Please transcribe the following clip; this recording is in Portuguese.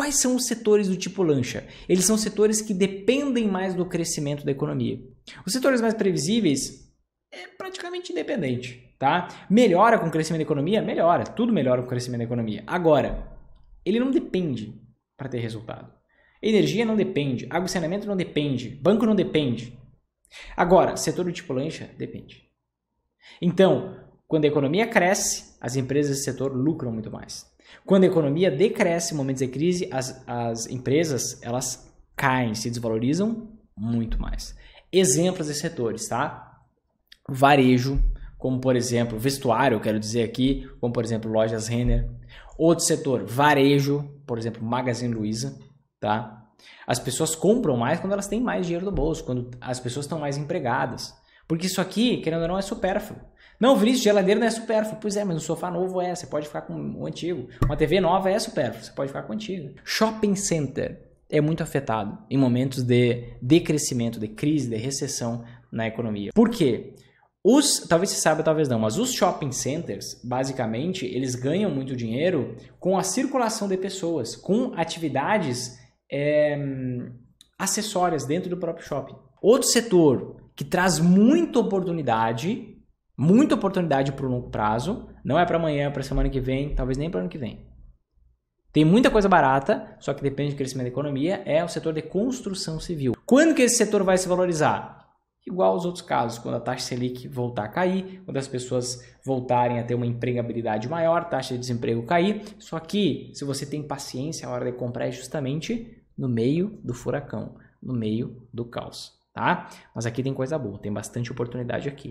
Quais são os setores do tipo lancha? Eles são setores que dependem mais do crescimento da economia. Os setores mais previsíveis é praticamente independente, tá? Melhora com o crescimento da economia? Melhora, tudo melhora com o crescimento da economia. Agora, ele não depende para ter resultado. Energia não depende, água e saneamento não depende, banco não depende. Agora, setor do tipo lancha depende. Então, quando a economia cresce, as empresas desse setor lucram muito mais. Quando a economia decresce em momentos de crise, as, as empresas elas caem, se desvalorizam muito mais. Exemplos de setores, tá? Varejo, como por exemplo, vestuário, eu quero dizer aqui, como por exemplo, lojas Renner. Outro setor, varejo, por exemplo, Magazine Luiza, tá? As pessoas compram mais quando elas têm mais dinheiro no bolso, quando as pessoas estão mais empregadas. Porque isso aqui, querendo ou não, é supérfluo. Não, Vinícius, geladeira não é supérfluo. Pois é, mas um sofá novo é, você pode ficar com o antigo. Uma TV nova é supérfluo, você pode ficar com o antigo. Shopping center é muito afetado em momentos de decrescimento, de crise, de recessão na economia. Por quê? Os, talvez você saiba, talvez não, mas os shopping centers, basicamente, eles ganham muito dinheiro com a circulação de pessoas, com atividades é, acessórias dentro do próprio shopping. Outro setor que traz muita oportunidade, muita oportunidade para o longo prazo. Não é para amanhã, é para semana que vem, talvez nem para ano que vem. Tem muita coisa barata, só que depende do crescimento da economia, é o setor de construção civil. Quando que esse setor vai se valorizar? Igual aos outros casos, quando a taxa Selic voltar a cair, quando as pessoas voltarem a ter uma empregabilidade maior, taxa de desemprego cair. Só que, se você tem paciência, a hora de comprar é justamente no meio do furacão, no meio do caos tá? Mas aqui tem coisa boa, tem bastante oportunidade aqui.